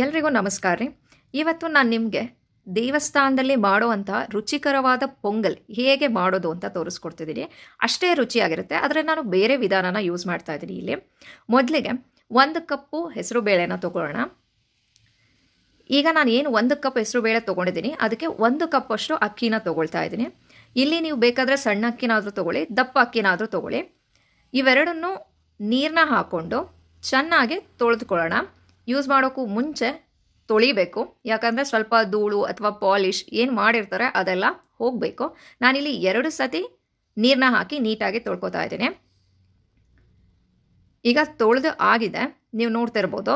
ಎಲ್ರಿಗೂ ನಮಸ್ಕಾರ ರೀ ಇವತ್ತು ನಾನು ನಿಮಗೆ ದೇವಸ್ಥಾನದಲ್ಲಿ ಮಾಡುವಂಥ ರುಚಿಕರವಾದ ಪೊಂಗಲ್ ಹೇಗೆ ಮಾಡೋದು ಅಂತ ತೋರಿಸ್ಕೊಡ್ತಿದ್ದೀನಿ ಅಷ್ಟೇ ರುಚಿಯಾಗಿರುತ್ತೆ ಆದರೆ ನಾನು ಬೇರೆ ವಿಧಾನನ ಯೂಸ್ ಮಾಡ್ತಾ ಇದ್ದೀನಿ ಇಲ್ಲಿ ಮೊದಲಿಗೆ ಒಂದು ಕಪ್ಪು ಹೆಸರು ಬೇಳೆನ ತೊಗೊಳ್ಳೋಣ ಈಗ ನಾನು ಏನು ಒಂದು ಕಪ್ ಹೆಸರು ಬೇಳೆ ತೊಗೊಂಡಿದ್ದೀನಿ ಅದಕ್ಕೆ ಒಂದು ಕಪ್ಪಷ್ಟು ಅಕ್ಕಿನ ತೊಗೊಳ್ತಾ ಇದ್ದೀನಿ ಇಲ್ಲಿ ನೀವು ಬೇಕಾದರೆ ಸಣ್ಣ ಅಕ್ಕಿನಾದರೂ ತೊಗೊಳ್ಳಿ ದಪ್ಪ ಅಕ್ಕಿನಾದರೂ ತೊಗೊಳ್ಳಿ ಇವೆರಡನ್ನು ನೀರನ್ನ ಹಾಕ್ಕೊಂಡು ಚೆನ್ನಾಗಿ ತೊಳೆದುಕೊಳ್ಳೋಣ ಯೂಸ್ ಮಾಡೋಕ್ಕೂ ಮುಂಚೆ ತೊಳಿಬೇಕು ಯಾಕಂದರೆ ಸ್ವಲ್ಪ ಧೂಳು ಅಥವಾ ಪಾಲಿಷ್ ಏನು ಮಾಡಿರ್ತಾರೆ ಅದೆಲ್ಲ ಹೋಗಬೇಕು ನಾನಿಲ್ಲಿ ಎರಡು ಸತಿ ನೀರನ್ನ ಹಾಕಿ ನೀಟಾಗಿ ತೊಳ್ಕೊತಾ ಇದ್ದೀನಿ ಈಗ ತೊಳೆದು ಆಗಿದೆ ನೀವು ನೋಡ್ತಿರ್ಬೋದು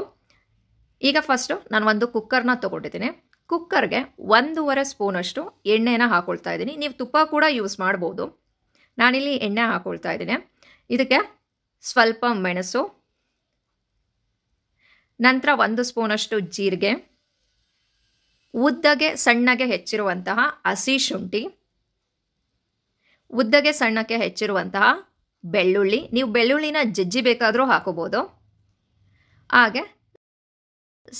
ಈಗ ಫಸ್ಟು ನಾನು ಒಂದು ಕುಕ್ಕರ್ನ ತೊಗೊಂಡಿದ್ದೀನಿ ಕುಕ್ಕರ್ಗೆ ಒಂದೂವರೆ ಸ್ಪೂನಷ್ಟು ಎಣ್ಣೆನ ಹಾಕೊಳ್ತಾ ಇದ್ದೀನಿ ನೀವು ತುಪ್ಪ ಕೂಡ ಯೂಸ್ ಮಾಡ್ಬೋದು ನಾನಿಲ್ಲಿ ಎಣ್ಣೆ ಹಾಕ್ಕೊಳ್ತಾ ಇದ್ದೀನಿ ಇದಕ್ಕೆ ಸ್ವಲ್ಪ ಮೆಣಸು ನಂತರ ಒಂದು ಸ್ಪೂನಷ್ಟು ಜೀರಿಗೆ ಉದ್ದಗೆ ಸಣ್ಣಗೆ ಹೆಚ್ಚಿರುವಂತಹ ಹಸಿ ಶುಂಠಿ ಉದ್ದಗೆ ಸಣ್ಣಕ್ಕೆ ಹೆಚ್ಚಿರುವಂತಹ ಬೆಳ್ಳುಳ್ಳಿ ನೀವು ಬೆಳ್ಳುಳ್ಳಿನ ಜಜ್ಜಿ ಬೇಕಾದರೂ ಹಾಕೋಬೋದು ಹಾಗೆ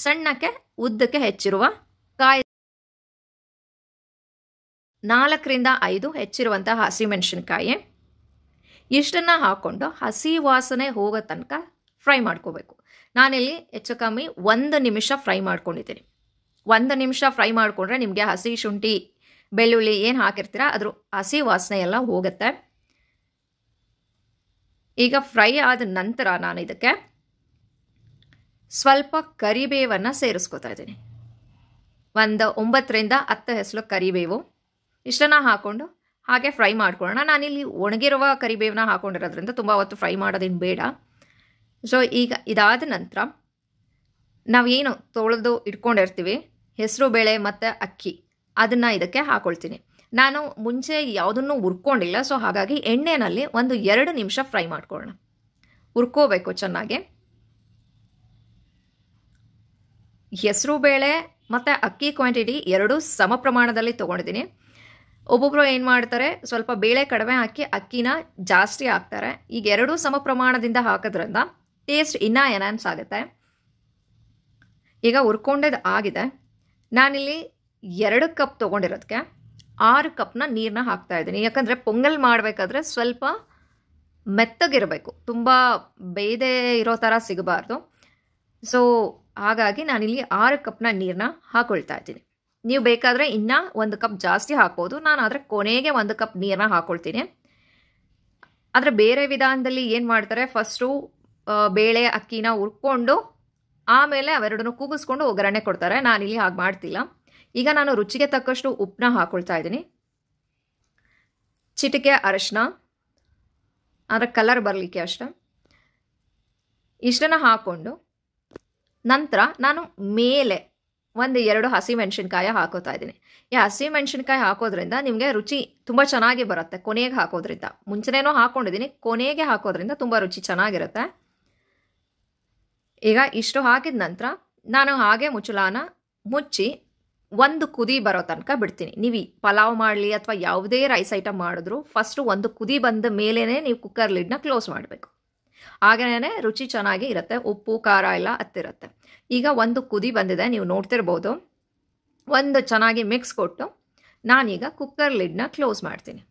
ಸಣ್ಣಕ್ಕೆ ಉದ್ದಕ್ಕೆ ಹೆಚ್ಚಿರುವ ಕಾಯಿ ನಾಲ್ಕರಿಂದ ಐದು ಹೆಚ್ಚಿರುವಂತಹ ಹಸಿಮೆಣಸಿನ್ಕಾಯಿ ಇಷ್ಟನ್ನು ಹಾಕ್ಕೊಂಡು ಹಸಿ ವಾಸನೆ ಹೋಗೋ ತನಕ ಫ್ರೈ ಮಾಡ್ಕೋಬೇಕು ನಾನಿಲ್ಲಿ ಹೆಚ್ಚು ಕಮ್ಮಿ ಒಂದು ನಿಮಿಷ ಫ್ರೈ ಮಾಡ್ಕೊಂಡಿದ್ದೀನಿ ಒಂದು ನಿಮಿಷ ಫ್ರೈ ಮಾಡಿಕೊಂಡ್ರೆ ನಿಮಗೆ ಹಸಿ ಶುಂಠಿ ಬೆಳ್ಳುಳ್ಳಿ ಏನು ಹಾಕಿರ್ತೀರ ಅದ್ರ ಹಸಿ ವಾಸನೆ ಎಲ್ಲ ಹೋಗುತ್ತೆ ಈಗ ಫ್ರೈ ಆದ ನಂತರ ನಾನು ಇದಕ್ಕೆ ಸ್ವಲ್ಪ ಕರಿಬೇವನ್ನು ಸೇರಿಸ್ಕೋತಾ ಇದ್ದೀನಿ ಒಂದು ಒಂಬತ್ತರಿಂದ ಹತ್ತು ಹೆಸರು ಕರಿಬೇವು ಇಷ್ಟನ್ನು ಹಾಕ್ಕೊಂಡು ಹಾಗೆ ಫ್ರೈ ಮಾಡ್ಕೊಳ್ಳೋಣ ನಾನಿಲ್ಲಿ ಒಣಗಿರುವ ಕರಿಬೇವನ್ನ ಹಾಕ್ಕೊಂಡಿರೋದ್ರಿಂದ ತುಂಬ ಹೊತ್ತು ಫ್ರೈ ಮಾಡೋದೇನು ಬೇಡ ಸೊ ಈಗ ಇದಾದ ನಂತರ ನಾವೇನು ತೊಳೆದು ಇಟ್ಕೊಂಡಿರ್ತೀವಿ ಹೆಸರು ಬೇಳೆ ಮತ್ತು ಅಕ್ಕಿ ಅದನ್ನು ಇದಕ್ಕೆ ಹಾಕ್ಕೊಳ್ತೀನಿ ನಾನು ಮುಂಚೆ ಯಾವುದನ್ನು ಹುರ್ಕೊಂಡಿಲ್ಲ ಸೊ ಹಾಗಾಗಿ ಎಣ್ಣೆನಲ್ಲಿ ಒಂದು ಎರಡು ನಿಮಿಷ ಫ್ರೈ ಮಾಡ್ಕೊಳ್ಳೋಣ ಹುರ್ಕೋಬೇಕು ಚೆನ್ನಾಗಿ ಹೆಸರು ಬೇಳೆ ಮತ್ತು ಅಕ್ಕಿ ಕ್ವಾಂಟಿಟಿ ಎರಡೂ ಸಮ ಪ್ರಮಾಣದಲ್ಲಿ ತೊಗೊಂಡಿದ್ದೀನಿ ಒಬ್ಬೊಬ್ಬರು ಏನು ಮಾಡ್ತಾರೆ ಸ್ವಲ್ಪ ಬೇಳೆ ಕಡಿಮೆ ಹಾಕಿ ಅಕ್ಕಿನ ಜಾಸ್ತಿ ಹಾಕ್ತಾರೆ ಈಗ ಎರಡೂ ಸಮ ಪ್ರಮಾಣದಿಂದ ಹಾಕೋದ್ರಿಂದ ಟೇಸ್ಟ್ ಇನ್ನೂ ಎನ್ಹಾನ್ಸ್ ಆಗುತ್ತೆ ಈಗ ಹುರ್ಕೊಂಡೇದು ಆಗಿದೆ ನಾನಿಲ್ಲಿ ಎರಡು ಕಪ್ ತೊಗೊಂಡಿರೋದಕ್ಕೆ ಆರು ಕಪ್ನ ನೀರನ್ನ ಹಾಕ್ತಾ ಇದ್ದೀನಿ ಯಾಕಂದರೆ ಪೊಂಗಲ್ ಮಾಡಬೇಕಾದ್ರೆ ಸ್ವಲ್ಪ ಮೆತ್ತಗಿರಬೇಕು ತುಂಬ ಬೇಯದೆ ಇರೋ ಥರ ಸಿಗಬಾರ್ದು ಸೊ ಹಾಗಾಗಿ ನಾನಿಲ್ಲಿ ಆರು ಕಪ್ನ ನೀರನ್ನ ಹಾಕೊಳ್ತಾ ಇದ್ದೀನಿ ನೀವು ಬೇಕಾದರೆ ಇನ್ನೂ ಒಂದು ಕಪ್ ಜಾಸ್ತಿ ಹಾಕ್ಬೋದು ನಾನು ಆದರೆ ಕೊನೆಗೆ ಒಂದು ಕಪ್ ನೀರನ್ನ ಹಾಕ್ಕೊಳ್ತೀನಿ ಆದರೆ ಬೇರೆ ವಿಧಾನದಲ್ಲಿ ಏನು ಮಾಡ್ತಾರೆ ಫಸ್ಟು ಬೇಳೆ ಅಕ್ಕಿನ ಹುರ್ಕೊಂಡು ಆಮೇಲೆ ಅವೆರಡನ್ನೂ ಕೂಗಿಸ್ಕೊಂಡು ಒಗ್ಗರಣೆ ಕೊಡ್ತಾರೆ ನಾನಿಲ್ಲಿ ಹಾಗೆ ಮಾಡ್ತಿಲ್ಲ ಈಗ ನಾನು ರುಚಿಗೆ ತಕ್ಕಷ್ಟು ಉಪ್ಪನ್ನ ಹಾಕ್ಕೊಳ್ತಾ ಇದ್ದೀನಿ ಚಿಟಿಕೆ ಅರಶಿನ ಅದರ ಕಲರ್ ಬರಲಿಕ್ಕೆ ಅಷ್ಟೆ ಇಷ್ಟನ್ನು ಹಾಕ್ಕೊಂಡು ನಂತರ ನಾನು ಮೇಲೆ ಒಂದು ಎರಡು ಹಸಿ ಮೆಣಸಿನ್ಕಾಯಿ ಹಾಕೋತಾ ಇದ್ದೀನಿ ಈ ಹಸಿ ಮೆಣಸಿನ್ಕಾಯಿ ಹಾಕೋದ್ರಿಂದ ನಿಮಗೆ ರುಚಿ ತುಂಬ ಚೆನ್ನಾಗಿ ಬರುತ್ತೆ ಕೊನೆಗೆ ಹಾಕೋದ್ರಿಂದ ಮುಂಚೆನೇನೋ ಹಾಕ್ಕೊಂಡಿದ್ದೀನಿ ಕೊನೆಗೆ ಹಾಕೋದ್ರಿಂದ ತುಂಬ ರುಚಿ ಚೆನ್ನಾಗಿರುತ್ತೆ ಈಗ ಇಷ್ಟು ಹಾಕಿದ ನಂತರ ನಾನು ಹಾಗೆ ಮುಚ್ಚಲಾನ ಮುಚ್ಚಿ ಒಂದು ಕುದಿ ಬರೋ ತನಕ ಬಿಡ್ತೀನಿ ನೀವು ಪಲಾವ್ ಮಾಡಲಿ ಅಥವಾ ಯಾವುದೇ ರೈಸ್ ಐಟಮ್ ಮಾಡಿದ್ರು ಫಸ್ಟು ಒಂದು ಕುದಿ ಬಂದ ಮೇಲೇ ನೀವು ಕುಕ್ಕರ್ ಲಿಡ್ನ ಕ್ಲೋಸ್ ಮಾಡಬೇಕು ಹಾಗೆಯೇ ರುಚಿ ಚೆನ್ನಾಗಿ ಇರುತ್ತೆ ಉಪ್ಪು ಖಾರ ಎಲ್ಲ ಹತ್ತಿರುತ್ತೆ ಈಗ ಒಂದು ಕುದಿ ಬಂದಿದೆ ನೀವು ನೋಡ್ತಿರ್ಬೋದು ಒಂದು ಚೆನ್ನಾಗಿ ಮಿಕ್ಸ್ ಕೊಟ್ಟು ನಾನೀಗ ಕುಕ್ಕರ್ ಲಿಡ್ನ ಕ್ಲೋಸ್ ಮಾಡ್ತೀನಿ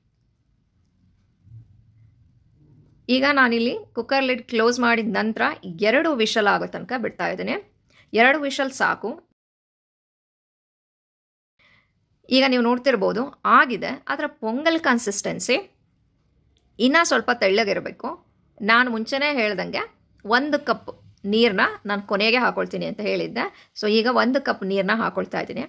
ಈಗ ನಾನಿಲ್ಲಿ ಕುಕ್ಕರ್ ಲಿಡ್ ಕ್ಲೋಸ್ ಮಾಡಿದ ನಂತರ ಎರಡು ವಿಷಲ್ ಆಗೋ ತನಕ ಬಿಡ್ತಾ ಇದ್ದೀನಿ ಎರಡು ವಿಷಲ್ ಸಾಕು ಈಗ ನೀವು ನೋಡ್ತಿರ್ಬೋದು ಆಗಿದೆ ಅದರ ಪೊಂಗಲ್ ಕನ್ಸಿಸ್ಟೆನ್ಸಿ ಇನ್ನೂ ಸ್ವಲ್ಪ ತೆಳ್ಳಗಿರಬೇಕು ನಾನು ಮುಂಚೆನೇ ಹೇಳ್ದಂಗೆ ಒಂದು ಕಪ್ ನೀರನ್ನ ನಾನು ಕೊನೆಗೆ ಹಾಕೊಳ್ತೀನಿ ಅಂತ ಹೇಳಿದ್ದೆ ಸೊ ಈಗ ಒಂದು ಕಪ್ ನೀರನ್ನ ಹಾಕೊಳ್ತಾ ಇದ್ದೀನಿ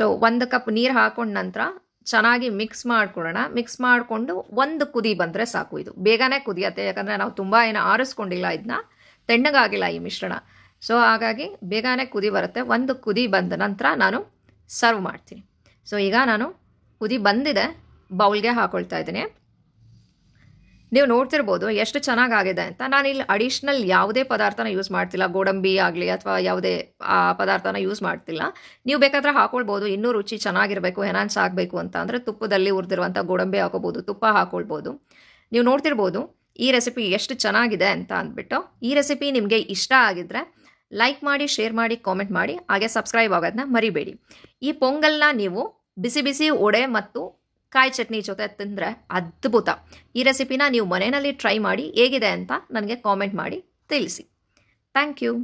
ಸೊ ಒಂದು ಕಪ್ ನೀರು ಹಾಕೊಂಡ ನಂತರ ಚೆನ್ನಾಗಿ ಮಿಕ್ಸ್ ಮಾಡ್ಕೊಳ್ಳೋಣ ಮಿಕ್ಸ್ ಮಾಡಿಕೊಂಡು ಒಂದು ಕುದಿ ಬಂದರೆ ಸಾಕು ಇದು ಬೇಗನೆ ಕುದಿಯತ್ತೆ ಯಾಕಂದರೆ ನಾವು ತುಂಬ ಏನು ಆರಿಸ್ಕೊಂಡಿಲ್ಲ ಇದನ್ನ ತೆಣ್ಣಗಾಗಿಲ್ಲ ಈ ಮಿಶ್ರಣ ಸೊ ಹಾಗಾಗಿ ಬೇಗನೆ ಕುದಿ ಬರುತ್ತೆ ಒಂದು ಕುದಿ ಬಂದ ನಂತರ ನಾನು ಸರ್ವ್ ಮಾಡ್ತೀನಿ ಸೊ ಈಗ ನಾನು ಕುದಿ ಬಂದಿದೆ ಬೌಲ್ಗೆ ಹಾಕೊಳ್ತಾ ಇದ್ದೀನಿ ನೀವು ನೋಡ್ತಿರ್ಬೋದು ಎಷ್ಟು ಚೆನ್ನಾಗಾಗಿದೆ ಅಂತ ನಾನು ಇಲ್ಲಿ ಅಡಿಷ್ನಲ್ ಯಾವುದೇ ಪದಾರ್ಥನ ಯೂಸ್ ಮಾಡ್ತಿಲ್ಲ ಗೋಡಂಬಿ ಆಗಲಿ ಅಥವಾ ಯಾವುದೇ ಆ ಪದಾರ್ಥನ ಯೂಸ್ ಮಾಡ್ತಿಲ್ಲ ನೀವು ಬೇಕಾದ್ರೆ ಹಾಕೊಳ್ಬೋದು ಇನ್ನೂ ರುಚಿ ಚೆನ್ನಾಗಿರಬೇಕು ಎನಾನ್ಸ್ ಆಗಬೇಕು ಅಂತ ಅಂದರೆ ತುಪ್ಪದಲ್ಲಿ ಉರಿದಿರುವಂಥ ಗೋಡಂಬಿ ಹಾಕೋಬೋದು ತುಪ್ಪ ಹಾಕೊಳ್ಬೋದು ನೀವು ನೋಡ್ತಿರ್ಬೋದು ಈ ರೆಸಿಪಿ ಎಷ್ಟು ಚೆನ್ನಾಗಿದೆ ಅಂತ ಅಂದ್ಬಿಟ್ಟು ಈ ರೆಸಿಪಿ ನಿಮಗೆ ಇಷ್ಟ ಆಗಿದ್ರೆ ಲೈಕ್ ಮಾಡಿ ಶೇರ್ ಮಾಡಿ ಕಾಮೆಂಟ್ ಮಾಡಿ ಹಾಗೆ ಸಬ್ಸ್ಕ್ರೈಬ್ ಆಗೋದನ್ನ ಮರಿಬೇಡಿ ಈ ಪೊಂಗಲ್ನ ನೀವು ಬಿಸಿ ಬಿಸಿ ಒಡೆ ಮತ್ತು ಕಾಯಿ ಚಟ್ನಿ ಜೊತೆ ತಿಂದರೆ ಅದ್ಭುತ ಈ ರೆಸಿಪಿನ ನೀವು ಮನೆಯಲ್ಲಿ ಟ್ರೈ ಮಾಡಿ ಹೇಗಿದೆ ಅಂತ ನನಗೆ ಕಾಮೆಂಟ್ ಮಾಡಿ ತಿಳಿಸಿ ಥ್ಯಾಂಕ್ ಯು